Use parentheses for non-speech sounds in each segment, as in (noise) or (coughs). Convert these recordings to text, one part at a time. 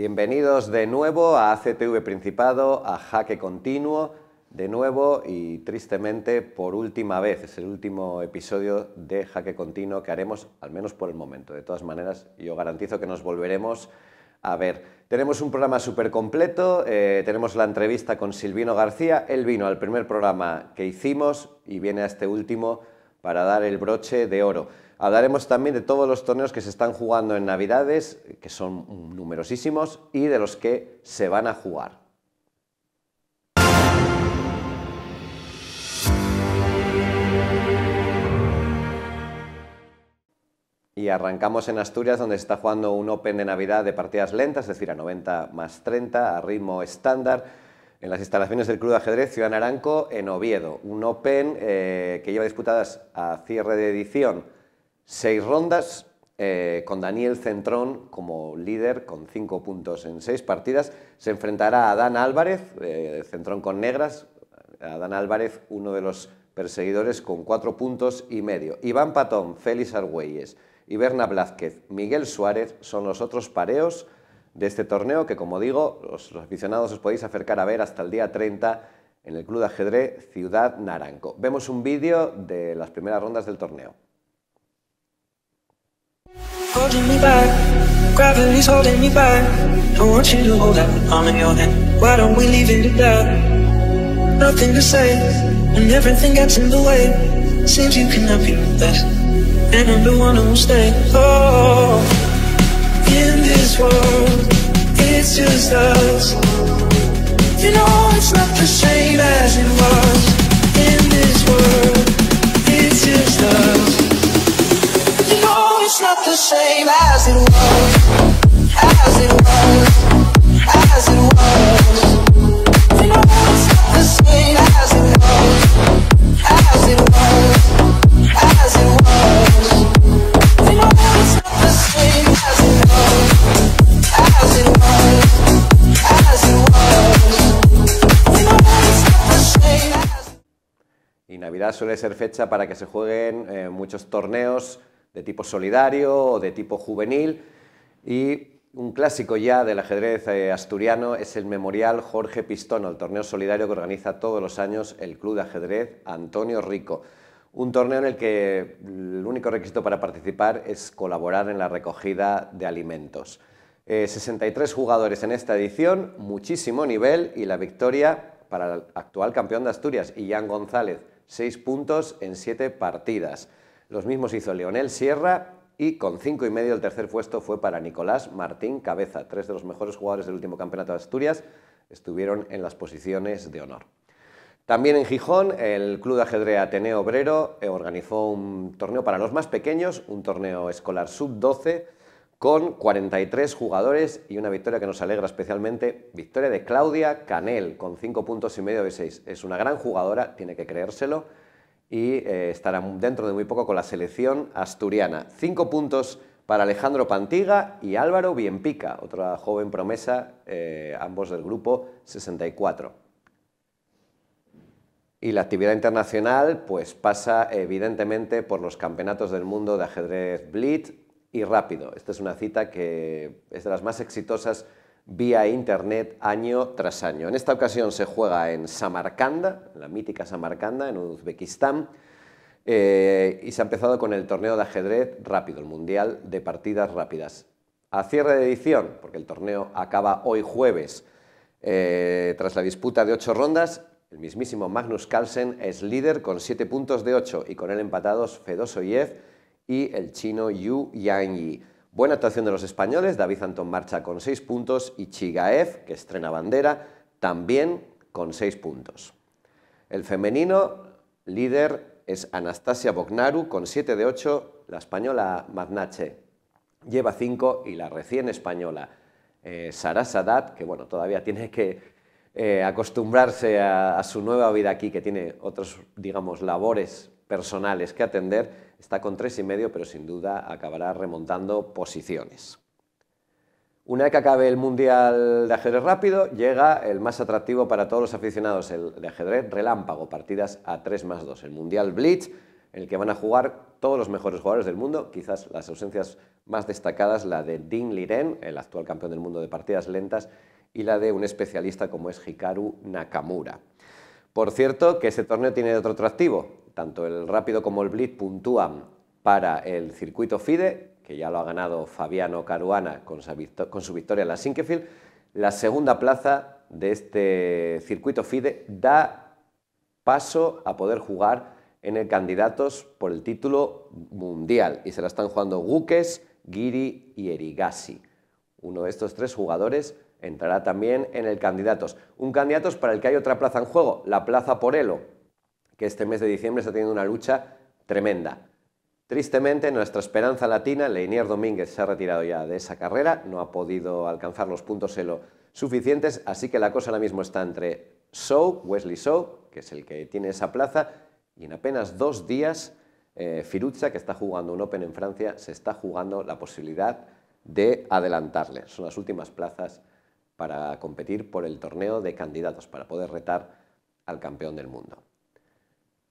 Bienvenidos de nuevo a ACTV Principado, a Jaque Continuo, de nuevo y tristemente por última vez. Es el último episodio de Jaque Continuo que haremos, al menos por el momento. De todas maneras, yo garantizo que nos volveremos a ver. Tenemos un programa súper completo, eh, tenemos la entrevista con Silvino García. Él vino al primer programa que hicimos y viene a este último para dar el broche de oro. Hablaremos también de todos los torneos que se están jugando en Navidades, que son numerosísimos, y de los que se van a jugar. Y arrancamos en Asturias, donde se está jugando un Open de Navidad de partidas lentas, es decir, a 90 más 30, a ritmo estándar en las instalaciones del Club de Ajedrez Ciudad Naranco en Oviedo, un Open eh, que lleva disputadas a cierre de edición Seis rondas eh, con Daniel Centrón como líder con cinco puntos en seis partidas. Se enfrentará a Dan Álvarez, eh, Centrón con negras. Dan Álvarez, uno de los perseguidores con cuatro puntos y medio. Iván Patón, Félix Argüelles Iberna Blázquez, Miguel Suárez son los otros pareos de este torneo que, como digo, los, aficionados os podéis acercar a ver hasta el día 30 en el Club de Ajedrez Ciudad Naranco. Vemos un vídeo de las primeras rondas del torneo. holding me back. Gravity's holding me back. Don't want you to hold out the palm of your hand. Why don't we leave it at that? Nothing to say, and everything gets in the way. Seems you cannot be with us, and I'm the one who'll stay. Oh, in this world, it's just us. You know it's not the same as it was. In this world, it's just us. Y Navidad suele ser fecha para que se jueguen muchos torneos de tipo solidario o de tipo juvenil. Y un clásico ya del ajedrez eh, asturiano es el Memorial Jorge Pistón, el torneo solidario que organiza todos los años el Club de Ajedrez Antonio Rico. Un torneo en el que el único requisito para participar es colaborar en la recogida de alimentos. 63 eh, jugadores en esta edición, muchísimo nivel y la victoria para el actual campeón de Asturias, Ian González, 6 puntos en 7 partidas. Los mismos hizo Leonel Sierra y con cinco y medio el tercer puesto fue para Nicolás Martín Cabeza. Tres de los mejores jugadores del último campeonato de Asturias estuvieron en las posiciones de honor. También en Gijón, el Club de Ajedrez Ateneo Obrero organizó un torneo para los más pequeños, un torneo escolar sub-12, con 43 jugadores y una victoria que nos alegra especialmente, victoria de Claudia Canel, con 5 puntos y medio de 6. Es una gran jugadora, tiene que creérselo, y eh, estará dentro de muy poco con la selección asturiana. Cinco puntos para Alejandro Pantiga y Álvaro Bienpica, otra joven promesa, eh, ambos del grupo 64. Y la actividad internacional pues, pasa evidentemente por los campeonatos del mundo de ajedrez Blitz y rápido. Esta es una cita que es de las más exitosas vía Internet año tras año. En esta ocasión se juega en Samarcanda, la mítica Samarcanda, en Uzbekistán, eh, y se ha empezado con el torneo de ajedrez rápido, el Mundial de Partidas Rápidas. A cierre de edición, porque el torneo acaba hoy jueves, eh, tras la disputa de ocho rondas, el mismísimo Magnus Carlsen es líder con siete puntos de ocho y con él empatados Yev y el chino Yu Yang Yi. Buena actuación de los españoles, David Antón marcha con 6 puntos y Chigaev, que estrena bandera, también con 6 puntos. El femenino líder es Anastasia Bognaru con 7 de 8, la española Magnache lleva 5 y la recién española eh, Sara Sadat, que bueno, todavía tiene que eh, acostumbrarse a, a su nueva vida aquí, que tiene otros, digamos, labores personales que atender, está con 3,5, pero sin duda acabará remontando posiciones. Una vez que acabe el Mundial de Ajedrez Rápido, llega el más atractivo para todos los aficionados, el de ajedrez relámpago, partidas a 3 más 2, el Mundial Blitz, en el que van a jugar todos los mejores jugadores del mundo, quizás las ausencias más destacadas, la de Ding Liren, el actual campeón del mundo de partidas lentas, y la de un especialista como es Hikaru Nakamura. Por cierto, que ese torneo tiene otro atractivo, tanto el rápido como el blitz puntúan para el circuito FIDE, que ya lo ha ganado Fabiano Caruana con, su victoria en la Sinquefield. La segunda plaza de este circuito FIDE da paso a poder jugar en el candidatos por el título mundial y se la están jugando Guques, Giri y Erigasi. Uno de estos tres jugadores entrará también en el candidatos. Un candidatos para el que hay otra plaza en juego, la plaza por Elo, que este mes de diciembre está teniendo una lucha tremenda. Tristemente, nuestra esperanza latina, Leinier Domínguez, se ha retirado ya de esa carrera, no ha podido alcanzar los puntos suficientes, así que la cosa ahora mismo está entre Shaw, Wesley Shaw, que es el que tiene esa plaza, y en apenas dos días, eh, que está jugando un Open en Francia, se está jugando la posibilidad de adelantarle. Son las últimas plazas para competir por el torneo de candidatos, para poder retar al campeón del mundo.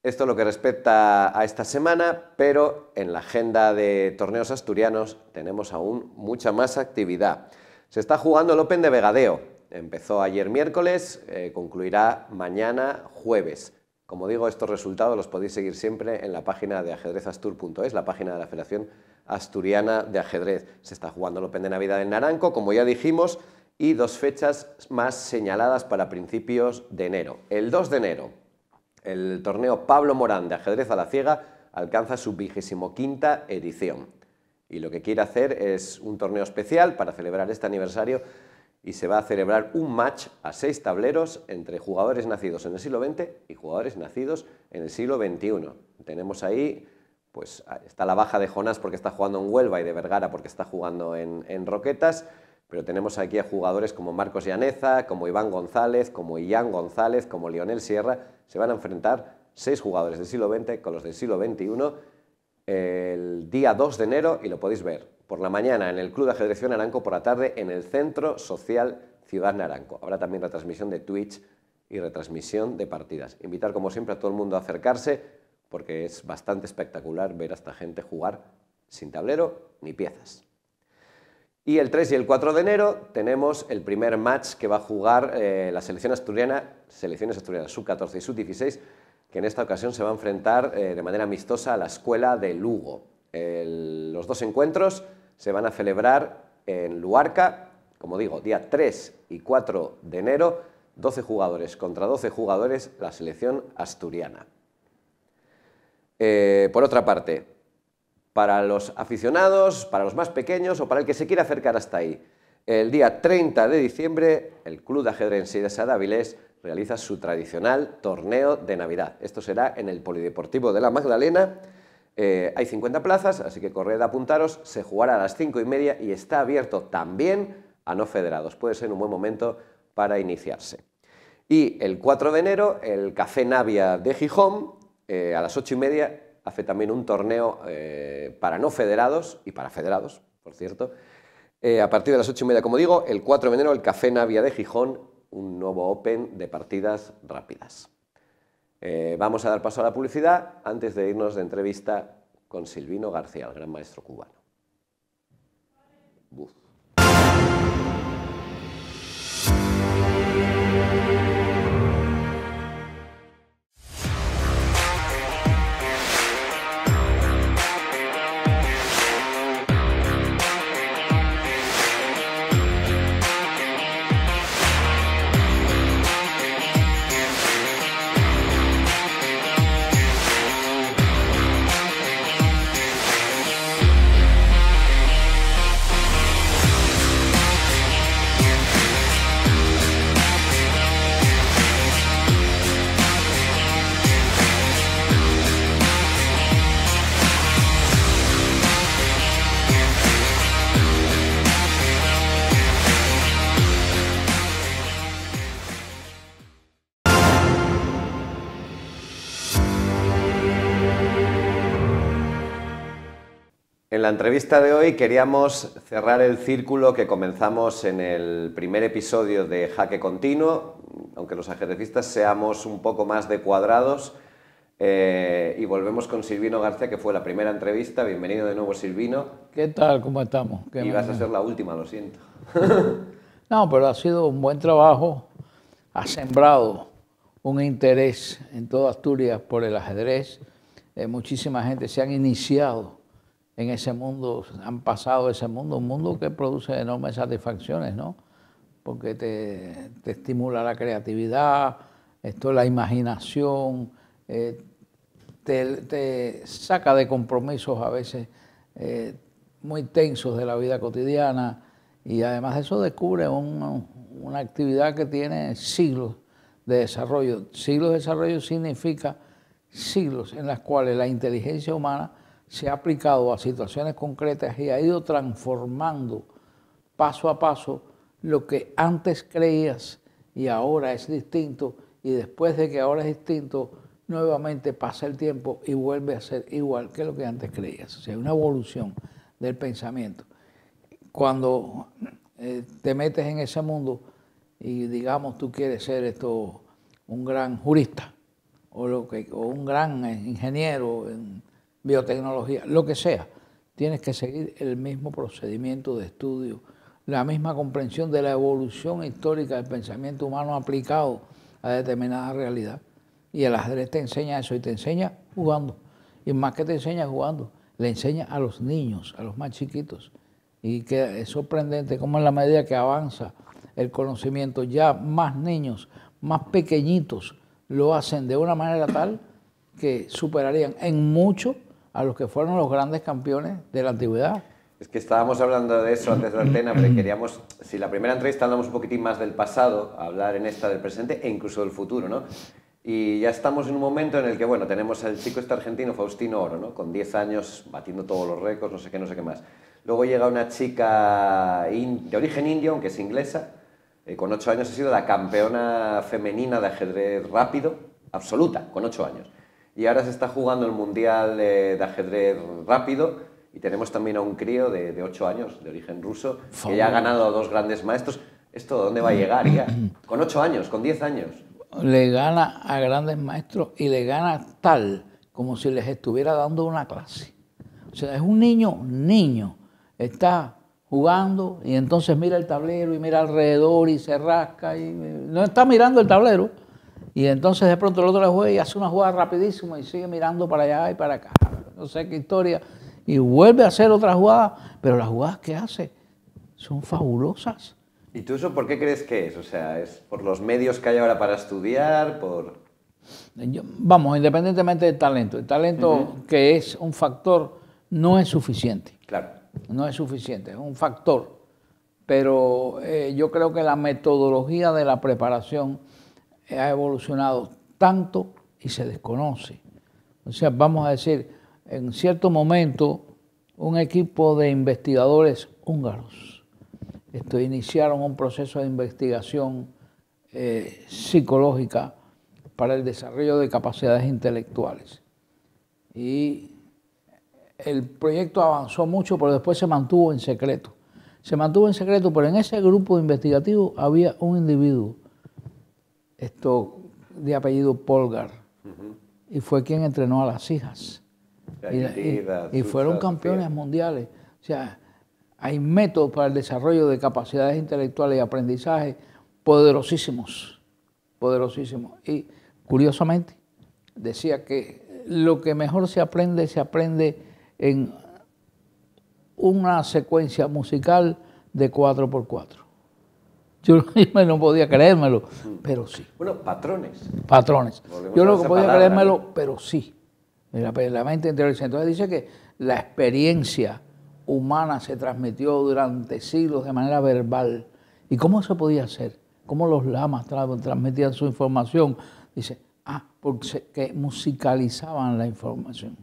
Esto es lo que respecta a esta semana, pero en la agenda de torneos asturianos tenemos aún mucha más actividad. Se está jugando el Open de Vegadeo. Empezó ayer miércoles, eh, concluirá mañana jueves. Como digo, estos resultados los podéis seguir siempre en la página de ajedrezastur.es, la página de la Federación Asturiana de Ajedrez. Se está jugando el Open de Navidad en Naranco, como ya dijimos, y dos fechas más señaladas para principios de enero. El 2 de enero, el torneo Pablo Morán de ajedrez a la ciega alcanza su vigésimo quinta edición y lo que quiere hacer es un torneo especial para celebrar este aniversario y se va a celebrar un match a seis tableros entre jugadores nacidos en el siglo XX y jugadores nacidos en el siglo XXI. Tenemos ahí, pues está la baja de Jonás porque está jugando en Huelva y de Vergara porque está jugando en, en Roquetas, pero tenemos aquí a jugadores como Marcos Llaneza, como Iván González, como Ian González, como Lionel Sierra. Se van a enfrentar seis jugadores del siglo XX con los del siglo XXI el día 2 de enero y lo podéis ver. Por la mañana en el Club de Ajedrez Naranco, por la tarde en el Centro Social Ciudad Naranco. Habrá también retransmisión de Twitch y retransmisión de partidas. Invitar como siempre a todo el mundo a acercarse porque es bastante espectacular ver a esta gente jugar sin tablero ni piezas. Y el 3 y el 4 de enero tenemos el primer match que va a jugar eh, la selección asturiana, selecciones asturianas sub-14 y sub-16, que en esta ocasión se va a enfrentar eh, de manera amistosa a la escuela de Lugo. los dos encuentros se van a celebrar en Luarca, como digo, día 3 y 4 de enero, 12 jugadores contra 12 jugadores, la selección asturiana. Eh, por otra parte, para los aficionados, para los más pequeños o para el que se quiera acercar hasta ahí. El día 30 de diciembre, el Club de Ajedrez y de Avilés realiza su tradicional torneo de Navidad. Esto será en el Polideportivo de la Magdalena. Eh, hay 50 plazas, así que corred a apuntaros. Se jugará a las 5 y media y está abierto también a no federados. Puede ser un buen momento para iniciarse. Y el 4 de enero, el Café Navia de Gijón, eh, a las 8 y media, hace también un torneo eh, para no federados y para federados, por cierto. Eh, a partir de las 8 y media, como digo, el 4 de enero, el Café Navia de Gijón, un nuevo Open de partidas rápidas. Eh, vamos a dar paso a la publicidad antes de irnos de entrevista con Silvino García, el gran maestro cubano. la entrevista de hoy queríamos cerrar el círculo que comenzamos en el primer episodio de Jaque Continuo, aunque los ajedrecistas seamos un poco más de cuadrados. Eh, y volvemos con Silvino García, que fue la primera entrevista. Bienvenido de nuevo, Silvino. ¿Qué tal? ¿Cómo estamos? y vas a ser la última, lo siento. (laughs) no, pero ha sido un buen trabajo. Ha sembrado un interés en toda Asturias por el ajedrez. Eh, muchísima gente se han iniciado en ese mundo, han pasado ese mundo, un mundo que produce enormes satisfacciones, ¿no? Porque te, te estimula la creatividad, esto es la imaginación, eh, te, saca de compromisos a veces eh, muy tensos de la vida cotidiana y además eso descubre una actividad que tiene siglos de desarrollo. Siglos de desarrollo significa siglos en los cuales la inteligencia humana se ha aplicado a situaciones concretas y ha ido transformando paso a paso lo que antes creías y ahora es distinto y después de que ahora es distinto, nuevamente pasa el tiempo y vuelve a ser igual que lo que antes creías. O sea, una evolución del pensamiento. Cuando eh, te metes en ese mundo y digamos tú quieres ser esto un gran jurista o, lo que, o un gran eh, ingeniero en, biotecnología, lo que sea, tienes que seguir el mismo procedimiento de estudio, la misma comprensión de la evolución histórica del pensamiento humano aplicado a determinada realidad. Y el ajedrez te enseña eso y te enseña jugando. Y más que te enseña jugando, le enseña a los niños, a los más chiquitos. Y que es sorprendente cómo en la medida que avanza el conocimiento, ya más niños, más pequeñitos, lo hacen de una manera tal que superarían en mucho a los que fueron los grandes campeones de la antigüedad. Es que estábamos hablando de eso antes de la antena, pero queríamos, si la primera entrevista hablamos un poquitín más del pasado, hablar en esta del presente e incluso del futuro, ¿no? Y ya estamos en un momento en el que, bueno, tenemos al chico este argentino, Faustino Oro, ¿no? Con 10 años batiendo todos los récords, no sé qué, no sé qué más. Luego llega una chica de origen indio, aunque es inglesa, eh, con 8 años ha sido la campeona femenina de ajedrez rápido, absoluta, con 8 años. Y ahora se está jugando el Mundial de, ajedrez rápido y tenemos también a un crío de, de 8 años, de origen ruso, que ya ha ganado a dos grandes maestros. ¿Esto dónde va a llegar ya? (clears throat) Con 8 años, con 10 años. Le gana a grandes maestros y le gana tal como si les estuviera dando una clase. O sea, es un niño, niño. Está jugando y entonces mira el tablero y mira alrededor y se rasca y eh, no está mirando el tablero y entonces de pronto el otro le juega y hace una jugada rapidísima y sigue mirando para allá y para acá. No sé qué historia. Y vuelve a hacer otra jugada, pero las jugadas que hace son fabulosas. ¿Y tú eso por qué crees que es? O sea, ¿es por los medios que hay ahora para estudiar? por Vamos, independientemente del talento. El talento que es un factor no es suficiente. Claro. No es suficiente, es un factor. Pero eh, yo creo que la metodología de la preparación eh, ha evolucionado tanto y se desconoce. O sea, vamos a decir, en cierto momento, un equipo de investigadores húngaros iniciaron un proceso de investigación eh, psicológica para el desarrollo de capacidades intelectuales. Y el proyecto avanzó mucho, pero después se mantuvo en secreto. Se mantuvo en secreto, pero en ese grupo investigativo había un individuo esto de apellido Polgar, y fue quien entrenó a las hijas. y, fueron campeones mundiales. O sea, hay métodos para el desarrollo de capacidades intelectuales y aprendizaje poderosísimos, poderosísimos. Y curiosamente, decía que lo que mejor se aprende, se aprende en una secuencia musical de 4 por cuatro, (laughs) Yo, no podía creérmelo, pero sí. Bueno, patrones. Patrones. yo no podía creérmelo, pero sí. La, pues, la mente interior. Entonces dice que la experiencia humana se transmitió durante siglos de manera verbal. ¿Y cómo se podía hacer? ¿Cómo los lamas transmitían su información? Dice, ah, porque musicalizaban la información.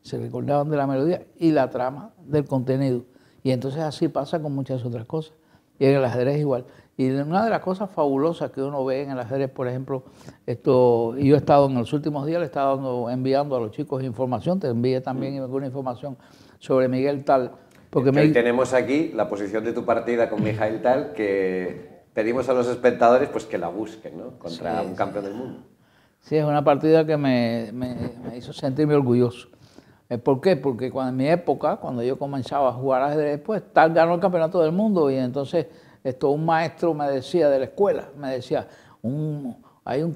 Se recordaban de la melodía y la trama del contenido. Y entonces así pasa con muchas otras cosas. Y en el ajedrez igual. Y una de las cosas fabulosas que uno ve en el ajedrez, por ejemplo, esto, yo he estado en los últimos días, le he estado enviando a los chicos información, te envié también mm. alguna información sobre Miguel Tal. Porque tenemos aquí la posición de tu partida con Miguel Tal, que pedimos a los espectadores pues que la busquen, ¿no? Contra un campeón del mundo. Sí, es una partida que me hizo sentirme orgulloso. Eh, ¿Por qué? Porque cuando, en mi época, cuando yo comenzaba a jugar ajedrez, pues tal ganó el campeonato del mundo y entonces esto, un maestro me decía de la escuela, me decía, hay un,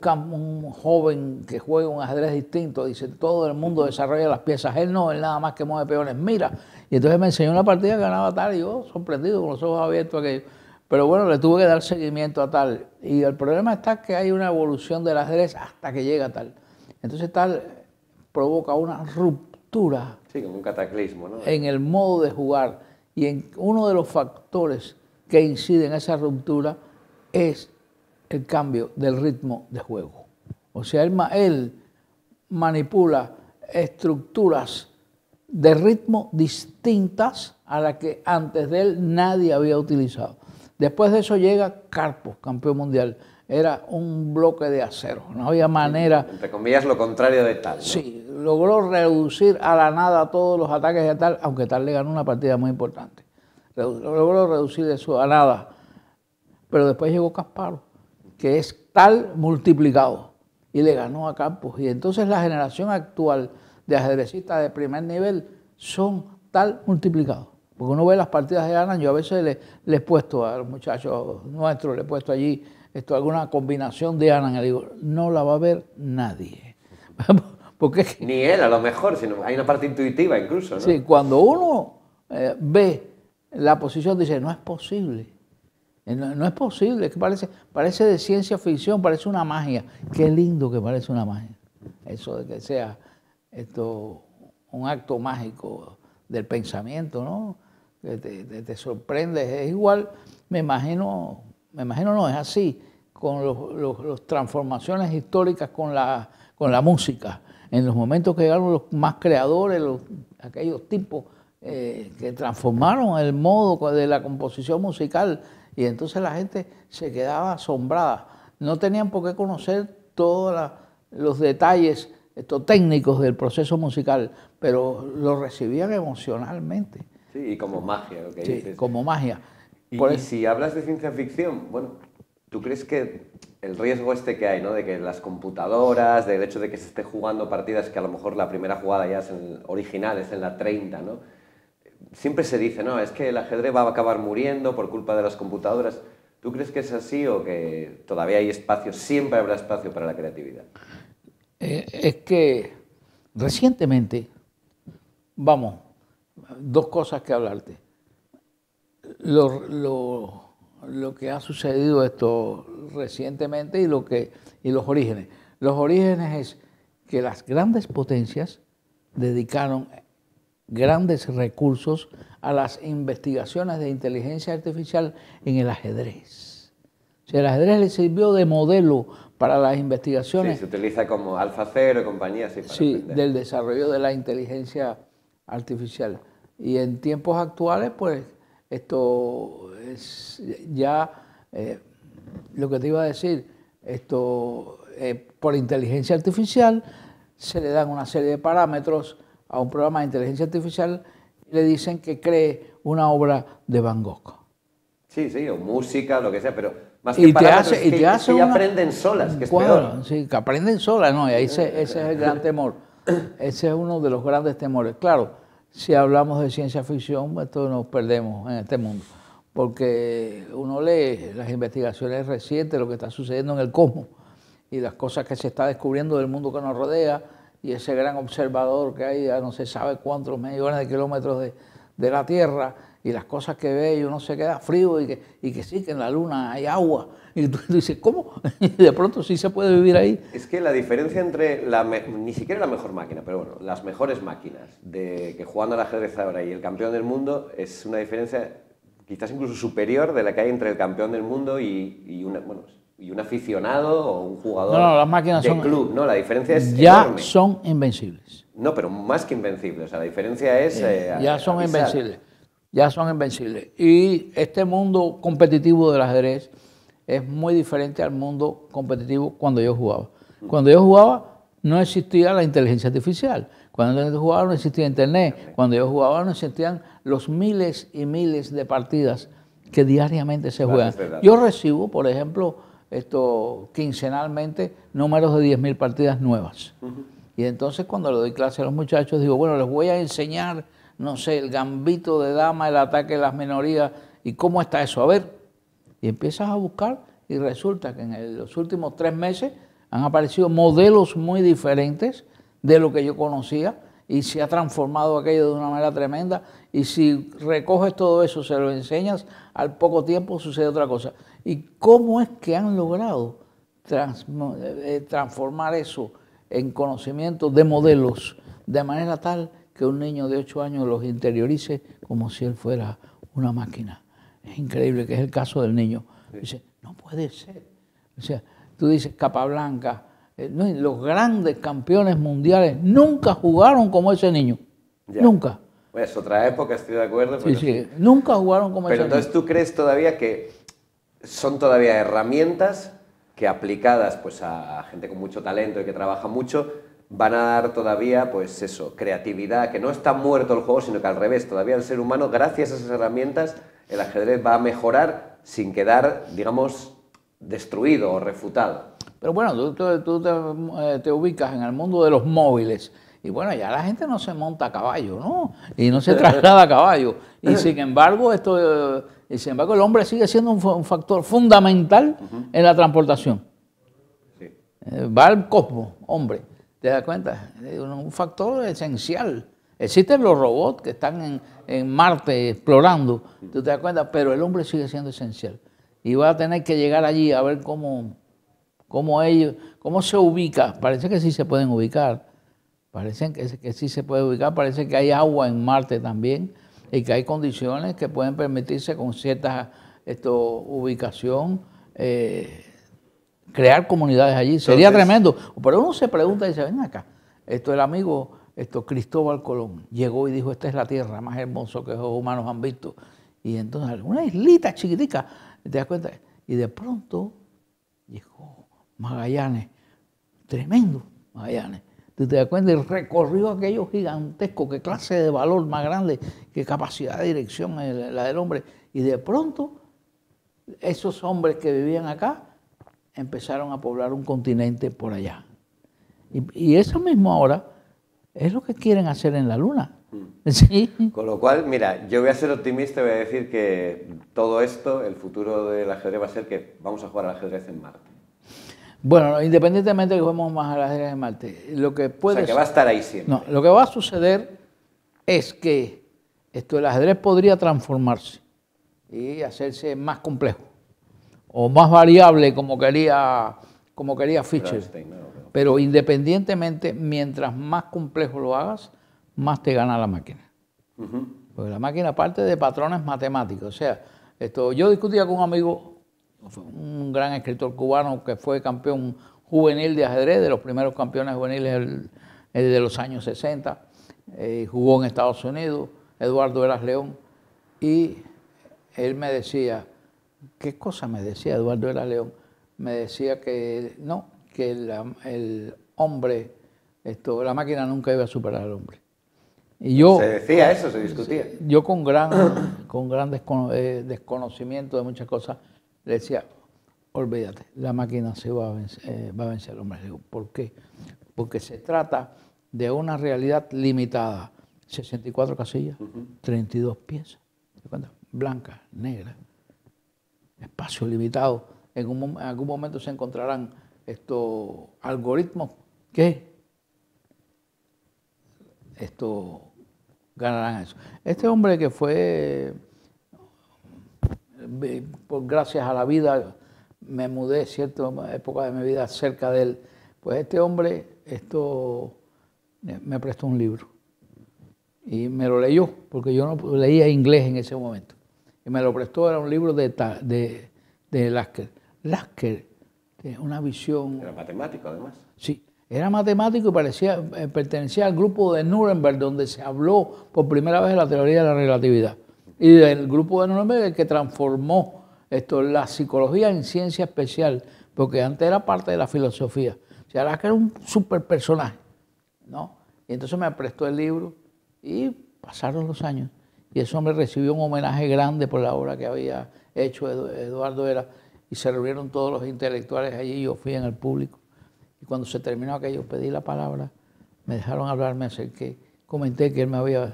joven que juega un ajedrez distinto, dice, todo el mundo desarrolla las piezas, él no, él nada más que mueve peones, mira. Y entonces me enseñó una partida que ganaba tal y yo, sorprendido, con los ojos abiertos aquello. Pero bueno, le tuve que dar seguimiento a tal. Y el problema está que hay una evolución del ajedrez hasta que llega tal. Entonces tal provoca una ruptura Sí, como un cataclismo, En el modo de jugar. Y en uno de los factores que inciden en esa ruptura es el cambio del ritmo de juego. O sea, él, él manipula estructuras de ritmo distintas a las que antes de él nadie había utilizado. Después de eso llega Carpo, campeón mundial era un bloque de acero. No había manera. Entre comillas, lo contrario de Tal. Sí, logró reducir a la nada todos los ataques de Tal, aunque Tal le ganó una partida muy importante. Logró reducir eso a nada. Pero después llegó Casparo, que es Tal multiplicado, y le ganó a Campos. Y entonces la generación actual de ajedrecistas de primer nivel son Tal multiplicado. Porque uno ve las partidas de ganan. yo a veces les le he puesto a los muchachos nuestros, le he puesto allí esto alguna combinación de Ana. Le digo, no la va a ver nadie. (laughs) Ni él, a lo mejor, sino hay una parte intuitiva incluso. ¿no? Sí, cuando uno eh, ve la posición, dice, no es posible. Eh, no, es posible, que parece, parece de ciencia ficción, parece una magia. Qué lindo que parece una magia. Eso de que sea esto un acto mágico del pensamiento, ¿no? Que te, te, te sorprende. Es igual, me imagino me imagino no, es así, con las transformaciones históricas con la, música. En los momentos que llegaron los más creadores, aquellos tipos eh, que transformaron el modo de la composición musical, y entonces la gente se quedaba asombrada. No tenían por qué conocer todos los detalles técnicos del proceso musical, pero lo recibían emocionalmente. Sí, y como magia, lo que sí, como magia si hablas de ciencia ficción, bueno, ¿tú crees que el riesgo este que hay, ¿no? De que las computadoras, del hecho de que se esté jugando partidas que a lo mejor la primera jugada ya es en original, es en la 30, ¿no? Siempre se dice, no, es que el ajedrez va a acabar muriendo por culpa de las computadoras. ¿Tú crees que es así o que todavía hay espacio, siempre habrá espacio para la creatividad? Eh, es que recientemente, vamos, dos cosas que hablarte lo, lo, que ha sucedido esto recientemente y, lo que, y los orígenes. Los orígenes es que las grandes potencias dedicaron grandes recursos a las investigaciones de inteligencia artificial en el ajedrez. O el ajedrez le sirvió de modelo para las investigaciones. se utiliza como alfa y compañía. sí del desarrollo de la inteligencia artificial. Y en tiempos actuales, pues esto es ya eh, lo que te iba a decir, esto eh, por inteligencia artificial se le dan una serie de parámetros a un programa de inteligencia artificial y le dicen que cree una obra de Van Gogh. Sí, sí, o música, lo que sea, pero más que te y te aprenden solas, que es peor. Sí, que aprenden solas, no, y ahí ese es el gran temor. Ese es uno de los grandes temores. Claro, si hablamos de ciencia ficción, pues, todos nos perdemos en este mundo, porque uno lee las investigaciones recientes, lo que está sucediendo en el cosmos y las cosas que se está descubriendo del mundo que nos rodea y ese gran observador que hay a no se sabe cuántos millones de kilómetros de, la Tierra y las cosas que ve y uno se queda frío y que sí, que en la Luna hay agua y tú, (laughs) dices, ¿cómo? (laughs) Y de pronto sí se puede vivir ahí. Es que la diferencia entre, la ni siquiera la mejor máquina, pero bueno, las mejores máquinas de que jugando al ajedrez ahora y el campeón del mundo es una diferencia quizás incluso superior de la que hay entre el campeón del mundo y, una, bueno, y un aficionado o un jugador no, no, las máquinas de son, club. No, la diferencia es Ya son invencibles. No, pero más que invencibles. O sea, la diferencia es... Eh, eh, ya son invencibles. Ya son invencibles. Y este mundo competitivo del ajedrez es muy diferente al mundo competitivo cuando yo jugaba. Cuando yo jugaba no existía la inteligencia artificial, cuando yo jugaba no existía internet, cuando yo jugaba no existían los miles y miles de partidas que diariamente se juegan. Yo recibo, por ejemplo, esto quincenalmente números de 10.000 partidas nuevas. Y entonces cuando le doy clase a los muchachos digo, bueno, les voy a enseñar, no sé, el gambito de dama, el ataque de las minorías y cómo está eso. A ver, y empiezas a buscar y resulta que en los últimos tres meses han aparecido modelos muy diferentes de lo que yo conocía y se ha transformado aquello de una manera tremenda. Y si recoges todo eso, se lo enseñas, al poco tiempo sucede otra cosa. ¿Y cómo es que han logrado eh, transformar eso en conocimiento de modelos de manera tal que un niño de 8 años los interiorice como si él fuera una máquina? es increíble, que es el caso del niño. Dice, no puede ser. O sea, tú dices, capa blanca. Eh, los grandes campeones mundiales nunca jugaron como ese niño. Nunca. pues es otra época, estoy de acuerdo. nunca jugaron como ese niño. Pero entonces tú crees todavía que son todavía herramientas que aplicadas pues a gente con mucho talento y que trabaja mucho van a dar todavía, pues eso, creatividad, que no está muerto el juego, sino que al revés, todavía el ser humano, gracias a esas herramientas, el ajedrez va a mejorar sin quedar, digamos, destruido o refutado. Pero bueno, tú, tú, eh, te, ubicas en el mundo de los móviles y bueno, ya la gente no se monta a caballo, ¿no? Y no se (laughs) traslada a caballo. Y sin embargo, esto, sin embargo el hombre sigue siendo un, factor fundamental en la transportación. Sí. Eh, va al cosmos, hombre, ¿te das cuenta? Un factor esencial. Existen los robots que están en, en Marte explorando, ¿tú te das cuenta? Pero el hombre sigue siendo esencial. Y va a tener que llegar allí a ver cómo, cómo ellos, cómo se ubica. Parece que sí se pueden ubicar. Parece que, sí se puede ubicar. Parece que hay agua en Marte también y que hay condiciones que pueden permitirse con cierta ubicación. Eh, crear comunidades allí. Sería tremendo. Pero uno se pregunta y dice, ven acá, esto el amigo esto, Cristóbal Colón llegó y dijo, esta es la tierra más hermosa que los humanos han visto. Y entonces, una islita chiquitica, ¿te das cuenta? Y de pronto llegó Magallanes, tremendo Magallanes. ¿Tú te das cuenta? Y recorrió aquello gigantesco, qué clase de valor más grande, qué capacidad de dirección la del hombre. Y de pronto, esos hombres que vivían acá empezaron a poblar un continente por allá. Y, y esa misma hora es lo que quieren hacer en la Luna. Mm. (laughs) Con lo cual, mira, yo voy a ser optimista y voy a decir que todo esto, el futuro del ajedrez va a ser que vamos a jugar al ajedrez en Marte. Bueno, independientemente de que juguemos más al ajedrez en Marte, lo que puede... O sea, que va a estar ahí siempre. No, lo que va a suceder es que esto, el ajedrez podría transformarse y hacerse más complejo o más variable como quería, como quería Fischer. Pero independientemente, mientras más complejo lo hagas, más te gana la máquina. Porque la máquina parte de patrones matemáticos. O sea, esto, yo discutía con un amigo, un gran escritor cubano que fue campeón juvenil de ajedrez, de los primeros campeones juveniles eh, de los años 60, eh, jugó en Estados Unidos, Eduardo Eras León, y él me decía, ¿qué cosa me decía Eduardo Eras León? Me decía que no, que el, hombre, esto, la máquina nunca iba a superar al hombre. Y yo, se decía eso, se discutía. Yo con gran, (coughs) con eh, desconocimiento de muchas cosas le decía, olvídate, la máquina se va a vencer, eh, va a vencer al hombre. Le digo, ¿por qué? Porque se trata de una realidad limitada. 64 casillas, 32 piezas, blancas, negras, espacio limitado. En, un, en algún momento se encontrarán estos algoritmos que esto ganarán eso. Este hombre que fue, por gracias a la vida, me mudé cierta época de mi vida cerca de él, pues este hombre esto me prestó un libro y me lo leyó, porque yo no leía inglés en ese momento. Y me lo prestó, era un libro de, de, de Lasker. Lasker una visión. Era matemático, además. Sí, era matemático y parecía, eh, pertenecía al grupo de Nuremberg, donde se habló por primera vez de la teoría de la relatividad. Y el grupo de Nuremberg, el que transformó esto, la psicología en ciencia especial, porque antes era parte de la filosofía. O sea, era que era un super personaje, ¿no? Y entonces me prestó el libro y pasaron los años. Y eso me recibió un homenaje grande por la obra que había hecho Eduardo Era y se reunieron todos los intelectuales allí, yo fui en el público. Y cuando se terminó aquello, pedí la palabra, me dejaron hablarme, así que comenté que él me había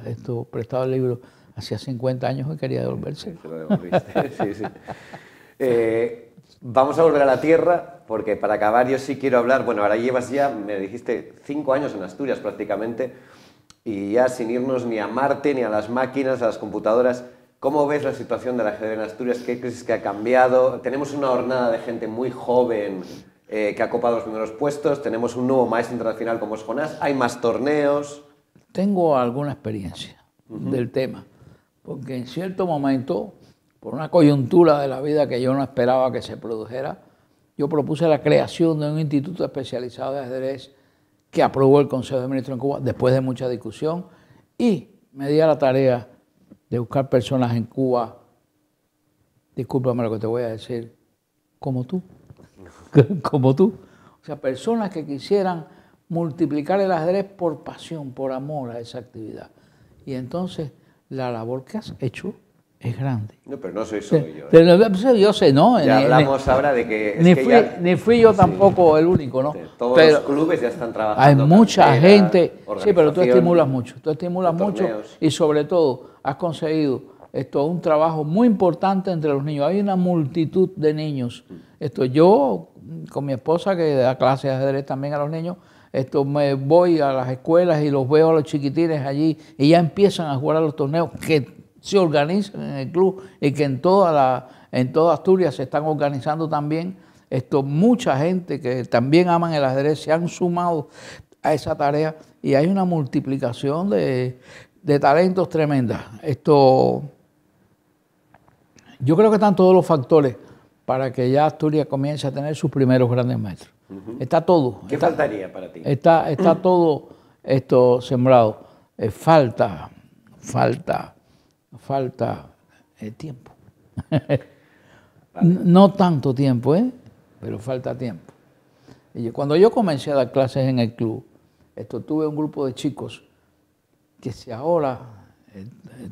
prestado el libro hacía 50 años y quería devolverse. (laughs) sí, sí. Eh, vamos a volver a la tierra, porque para acabar yo sí quiero hablar, bueno, ahora llevas ya, me dijiste, cinco años en Asturias prácticamente, y ya sin irnos ni a Marte, ni a las máquinas, a las computadoras, ¿Cómo ves la situación del ajedrez en Asturias? ¿Qué crisis que ha cambiado? Tenemos una hornada de gente muy joven eh, que ha copado los primeros puestos, tenemos un nuevo maestro internacional como es Jonás, hay más torneos. Tengo alguna experiencia del tema, porque en cierto momento, por una coyuntura de la vida que yo no esperaba que se produjera, yo propuse la creación de un instituto especializado de ajedrez que aprobó el Consejo de Ministros en Cuba después de mucha discusión y me di a la tarea de buscar personas en Cuba, discúlpame lo que te voy a decir, como tú, (laughs) como tú. O sea, personas que quisieran multiplicar el ajedrez por pasión, por amor a esa actividad. Y entonces, la labor que has hecho es grande. No, pero no soy solo yo. ¿eh? Pues, yo sé, ¿no? Ya hablamos ahora de que... Ni, fui, yo tampoco el único, ¿no? Todos los clubes ya están trabajando. Hay mucha gente. Sí, pero tú estimulas mucho. Tú estimulas mucho y sobre todo has conseguido esto un trabajo muy importante entre los niños. Hay una multitud de niños. Mm. Esto yo, con mi esposa que da clases de ajedrez también a los niños, esto me voy a las escuelas y los veo a los chiquitines allí y ya empiezan a jugar a los torneos que se organizan en el club y que en toda, la, en toda Asturias se están organizando también. Esto, mucha gente que también aman el ajedrez se han sumado a esa tarea y hay una multiplicación de, talentos tremenda. Esto, yo creo que están todos los factores para que ya Asturias comience a tener sus primeros grandes maestros. Está todo. ¿Qué faltaría para ti? Está, está (clears throat) todo esto sembrado. Eh, falta, falta falta el eh, tiempo. (laughs) no tanto tiempo, ¿eh? pero falta tiempo. Y cuando yo comencé a dar clases en el club, esto tuve un grupo de chicos que si ahora eh, eh,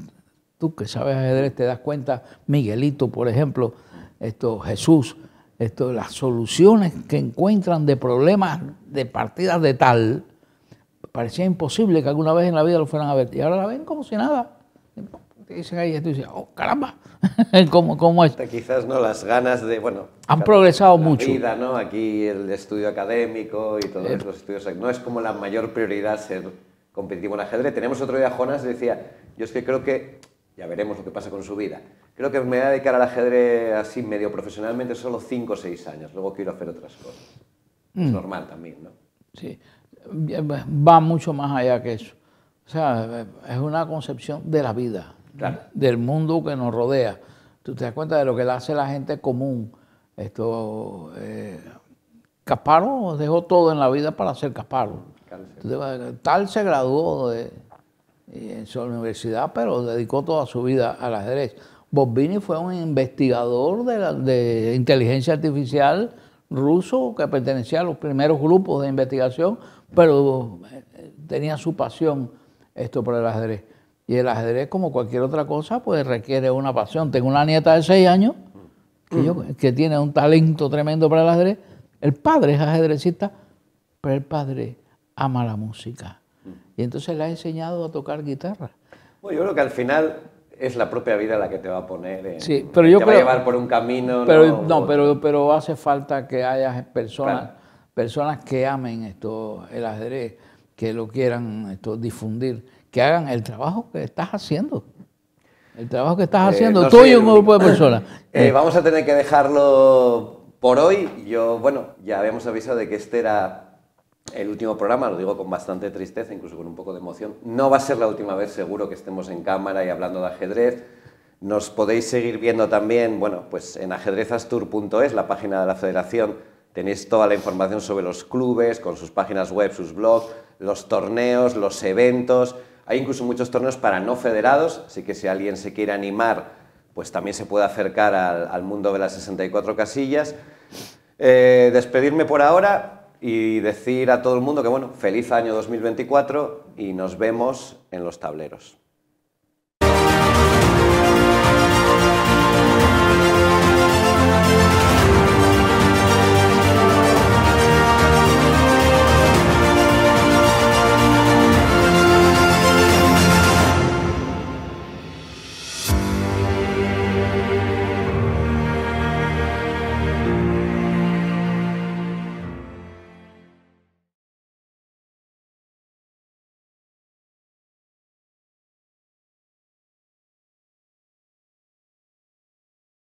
tú que sabes ajedrez te das cuenta, Miguelito, por ejemplo, esto, Jesús, esto, las soluciones que encuentran de problemas de partidas de tal, parecía imposible que alguna vez en la vida lo fueran a ver. Y ahora la ven como si nada te dicen ahí, y tú dices, oh, caramba, (laughs) ¿cómo, cómo es? Quizás no las ganas de, bueno, han progresado mucho. Vida, ¿no? Aquí el estudio académico y todos los eh. estudios, no es como la mayor prioridad ser competitivo en ajedrez. Tenemos otro día, Jonas decía, yo es que creo que, ya veremos lo que pasa con su vida, creo que me voy a dedicar al ajedrez así medio profesionalmente solo 5 o 6 años, luego quiero hacer otras cosas. Es mm. normal también, ¿no? Sí, va mucho más allá que eso. O sea, es una concepción de la vida. ¿Mm? del mundo que nos rodea. Tú te das cuenta de lo que le hace la gente común. Esto, eh, Casparo dejó todo en la vida para ser Casparo. Tal se graduó en su universidad, pero dedicó toda su vida al ajedrez. Bobbini fue un investigador de, inteligencia artificial ruso que pertenecía a los primeros grupos de investigación, pero eh, tenía su pasión esto por el ajedrez. Y el ajedrez, como cualquier otra cosa, pues requiere una pasión. Tengo una nieta de seis años que, tiene un talento tremendo para el ajedrez. El padre es ajedrecista, pero el padre ama la música. Y entonces le ha enseñado a tocar guitarra. Bueno, yo creo que al final es la propia vida la que te va a poner. En, sí, pero yo creo, a llevar por un camino. Pero, no, pero, pero hace falta que haya personas, personas que amen esto, el ajedrez, que lo quieran esto, difundir que hagan el trabajo que estás haciendo. El trabajo que estás eh, haciendo, no tú y un grupo de personas. (clears throat) Eh, vamos a tener que dejarlo por hoy. Yo, bueno, ya habíamos avisado de que este era el último programa, lo digo con bastante tristeza, incluso con un poco de emoción. No va a ser la última vez, seguro, que estemos en cámara y hablando de ajedrez. Nos podéis seguir viendo también, bueno, pues en ajedrezastur.es, la página de la federación, tenéis toda la información sobre los clubes, con sus páginas web, sus blogs, los torneos, los eventos. Hay incluso muchos torneos para no federados, así que si alguien se quiere animar, pues también se puede acercar al, mundo de las 64 casillas. Eh, despedirme por ahora y decir a todo el mundo que, bueno, feliz año 2024 y nos vemos en los tableros.